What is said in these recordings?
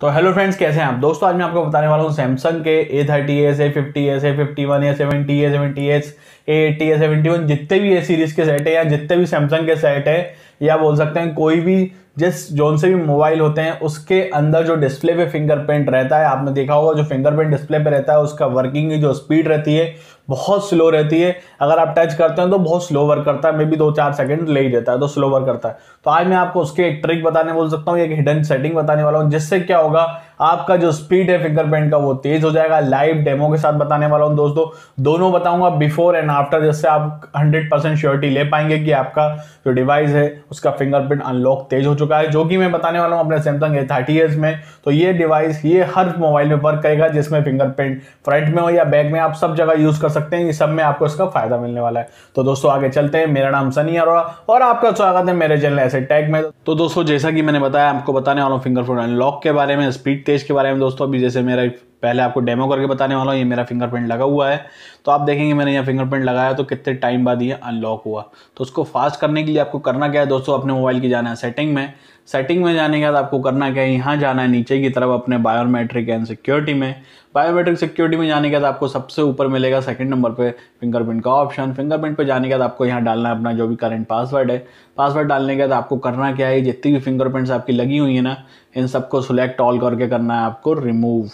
तो hello friends कैसे हैं आप दोस्तों आज मैं आपको बताने वाला हूँ सैमसंग के A thirty S A fifty S A fifty one A seventy A seventy S A eighty A seventy one जितने भी ए सीरीज के सेट है या जितने भी सैमसंग के सेट है या बोल सकते हैं कोई भी जिस जोन से भी मोबाइल होते हैं उसके अंदर जो डिस्प्ले पे फिंगरप्रिंट रहता है आपने देखा होगा जो फिंगरप्रिंट डिस्प्ले पे रहता है उसका वर्किंग जो स्पीड रहती है बहुत स्लो रहती है अगर आप टच करते हैं तो बहुत स्लो वर्क करता है मे बी दो चार सेकंड ले ही देता है तो स्लो वर्क करता है तो आज मैं आपको उसके एक ट्रिक बताने बोल सकता हूँ एक हिडन सेटिंग बताने वाला हूँ जिससे क्या होगा आपका जो स्पीड है फिंगरप्रिंट का वो तेज हो जाएगा लाइव डेमो के साथ बताने वाला हूँ दोस्तों दोनों बताऊंगा बिफोर एंड आफ्टर जिससे आप हंड्रेड परसेंट श्योरिटी ले पाएंगे कि आपका जो डिवाइस है उसका फिंगरप्रिंट अनलॉक तेज हो चुका है जो कि मैं बताने वाला हूँ अपने सैमसंग ए थर्टी में तो ये डिवाइस ये हर मोबाइल में वर्क करेगा जिसमें फिंगरप्रिंट फ्रंट में हो या बैक में आप सब जगह यूज कर सकते हैं ये सब में आपको इसका फायदा मिलने वाला है तो दोस्तों आगे चलते हैं मेरा नाम सनी अरोड़ा और आपका स्वागत है मेरे चैनल ऐसे टैग में तो दोस्तों जैसा कि मैंने बताया आपको बताने वाला हूँ फिंगरप्रिंट अनलॉक के बारे में स्पीड तेज के बारे में दोस्तों अभी जैसे मेरा पहले आपको डेमो करके बताने वाला हूँ ये मेरा फिंगरप्रिंट लगा हुआ है तो आप देखेंगे मैंने यहाँ फिंगरप्रिंट लगाया तो कितने टाइम बाद ये अनलॉक हुआ तो उसको फास्ट करने के लिए आपको करना क्या है दोस्तों अपने मोबाइल की जाना है सेटिंग में सेटिंग में जाने के बाद आपको करना क्या है यहाँ जाना है नीचे की तरफ अपने बायोमेट्रिक एंड सिक्योरिटी में बायोमेट्रिक सिक्योरिटी में जाने के बाद आपको सबसे ऊपर मिलेगा सेकंड नंबर पे फिंगरप्रिंट का ऑप्शन फिंगरप्रिंट पे जाने के बाद आपको यहाँ डालना है अपना जो भी करंट पासवर्ड है पासवर्ड डालने के बाद आपको करना क्या है जितनी भी फिंगरप्रिंट्स आपकी लगी हुई है ना इन सबको सिलेक्ट ऑल करके करना है आपको रिमूव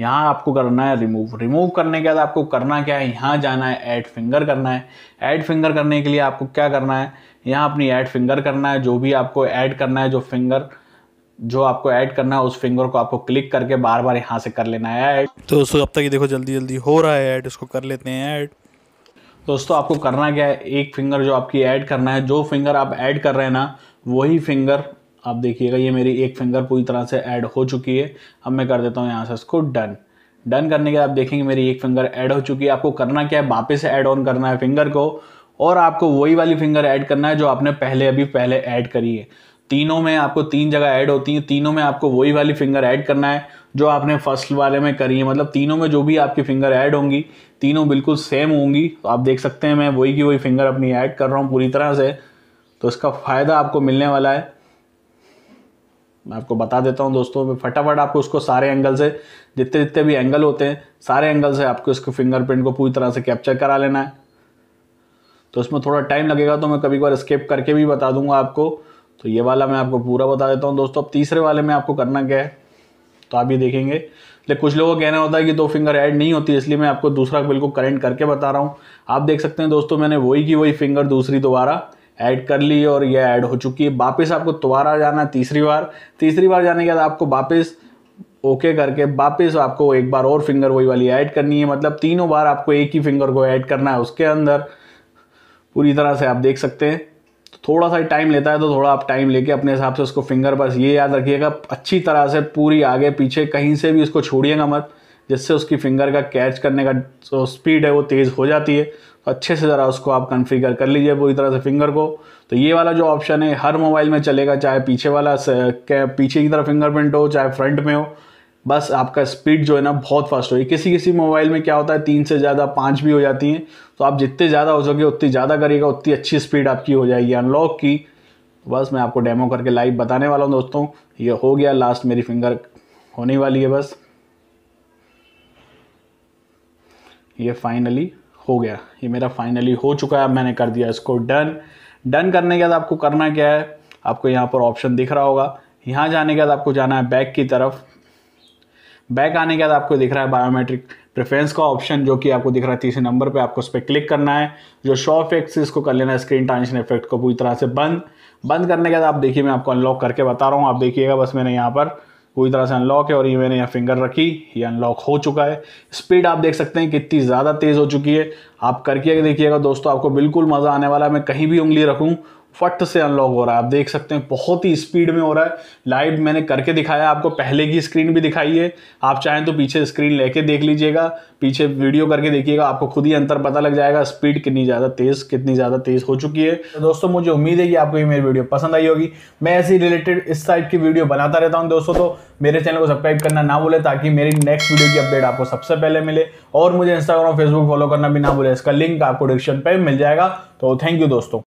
यहाँ आपको करना है रिमूव रिमूव करने के बाद आपको करना क्या है यहाँ जाना है ऐड फिंगर करना है ऐड फिंगर करने के लिए आपको क्या करना है यहाँ अपनी ऐड फिंगर करना है जो भी आपको ऐड करना है जो फिंगर जो आपको ऐड करना है उस फिंगर को आपको क्लिक करके बार बार यहाँ से कर लेना है ऐड तो दोस्तों अब तक देखो जल्दी जल्दी हो रहा है ऐड उसको कर लेते हैं ऐड दोस्तों आपको करना क्या है एक फिंगर जो आपकी ऐड करना है जो फिंगर आप ऐड कर रहे हैं ना वही फिंगर आप देखिएगा ये मेरी एक फिंगर पूरी तरह से ऐड हो चुकी है अब मैं कर देता हूँ यहाँ से इसको डन डन करने के बाद आप देखेंगे मेरी एक फिंगर ऐड हो चुकी है आपको करना क्या है वापस ऐड ऑन करना है फिंगर को और आपको वही वाली फिंगर ऐड करना है जो आपने पहले अभी पहले ऐड करी है तीनों में आपको तीन जगह ऐड होती है तीनों में आपको वही वाली फिंगर ऐड करना है जो आपने फर्स्ट वाले में करी है मतलब तीनों में जो भी आपकी फिंगर ऐड होंगी तीनों बिल्कुल सेम होंगी तो आप देख सकते हैं मैं वही की वही फिंगर अपनी ऐड कर रहा हूँ पूरी तरह से तो इसका फ़ायदा आपको मिलने वाला है मैं आपको बता देता हूँ दोस्तों फटाफट आपको उसको सारे एंगल से जितने जितने भी एंगल होते हैं सारे एंगल से आपको इसके फिंगरप्रिंट को पूरी तरह से कैप्चर करा लेना है तो इसमें थोड़ा टाइम लगेगा तो मैं कभी बार स्केप करके भी बता दूंगा आपको तो ये वाला मैं आपको पूरा बता देता हूँ दोस्तों अब तीसरे वाले में आपको करना क्या है तो आप ये देखेंगे लेकिन कुछ लोगों का कहना होता है कि दो फिंगर ऐड नहीं होती इसलिए मैं आपको दूसरा बिल्कुल करेंट करके बता रहा हूँ आप देख सकते हैं दोस्तों मैंने वही की वही फिंगर दूसरी दोबारा ऐड कर ली और ये ऐड हो चुकी है वापस आपको दोबारा जाना है तीसरी बार तीसरी बार जाने के बाद आपको वापस ओके करके वापस आपको एक बार और फिंगर वही वाली ऐड करनी है मतलब तीनों बार आपको एक ही फिंगर को ऐड करना है उसके अंदर पूरी तरह से आप देख सकते हैं तो थोड़ा सा टाइम लेता है तो थोड़ा आप टाइम लेके अपने हिसाब से उसको फिंगर बस ये याद रखिएगा अच्छी तरह से पूरी आगे पीछे कहीं से भी उसको छोड़िएगा मत जिससे उसकी फिंगर का कैच करने का जो स्पीड है वो तेज़ हो जाती है अच्छे से ज़रा उसको आप कन्फिगर कर लीजिए पूरी तरह से फिंगर को तो ये वाला जो ऑप्शन है हर मोबाइल में चलेगा चाहे पीछे वाला पीछे की तरफ फिंगरप्रिंट हो चाहे फ्रंट में हो बस आपका स्पीड जो है ना बहुत फास्ट होगी किसी किसी मोबाइल में क्या होता है तीन से ज़्यादा पाँच भी हो जाती हैं तो आप जितने ज़्यादा हो सके उतनी ज़्यादा करिएगा उतनी अच्छी स्पीड आपकी हो जाएगी अनलॉक की तो बस मैं आपको डेमो करके लाइव बताने वाला हूँ दोस्तों ये हो गया लास्ट मेरी फिंगर होने वाली है बस ये फाइनली हो गया ये मेरा फाइनली हो चुका है मैंने कर दिया इसको डन डन करने के बाद आपको करना क्या है आपको यहाँ पर ऑप्शन दिख रहा होगा यहाँ जाने के बाद आपको जाना है बैक की तरफ बैक आने के बाद आपको दिख रहा है बायोमेट्रिक प्रेफरेंस का ऑप्शन जो कि आपको दिख रहा है तीसरे नंबर पे आपको उस पर क्लिक करना है जो शो इफेक्ट इसको कर लेना है स्क्रीन ट्रांजिशन इफेक्ट को पूरी तरह से बंद बंद करने के बाद आप देखिए मैं आपको अनलॉक करके बता रहा हूँ आप देखिएगा बस मैंने यहाँ पर पूरी तरह से अनलॉक है और ये मैंने यहाँ फिंगर रखी ये अनलॉक हो चुका है स्पीड आप देख सकते हैं कितनी ज़्यादा तेज़ हो चुकी है आप करके देखिएगा दोस्तों आपको बिल्कुल मज़ा आने वाला है मैं कहीं भी उंगली रखूँ फट से अनलॉक हो रहा है आप देख सकते हैं बहुत ही स्पीड में हो रहा है लाइव मैंने करके दिखाया आपको पहले की स्क्रीन भी दिखाई है आप चाहें तो पीछे स्क्रीन लेके देख लीजिएगा पीछे वीडियो करके देखिएगा आपको खुद ही अंतर पता लग जाएगा स्पीड कितनी ज़्यादा तेज़ कितनी ज़्यादा तेज़ हो चुकी है तो दोस्तों मुझे उम्मीद है कि आपको ये मेरी वीडियो पसंद आई होगी मैं ऐसी रिलेटेड इस टाइप की वीडियो बनाता रहता हूँ दोस्तों तो मेरे चैनल को सब्सक्राइब करना ना भूले ताकि मेरी नेक्स्ट वीडियो की अपडेट आपको सबसे पहले मिले और मुझे इंस्टाग्राम फेसबुक फॉलो करना भी ना भूले इसका लिंक आपको डिस्क्रिप्शन पर मिल जाएगा तो थैंक यू दोस्तों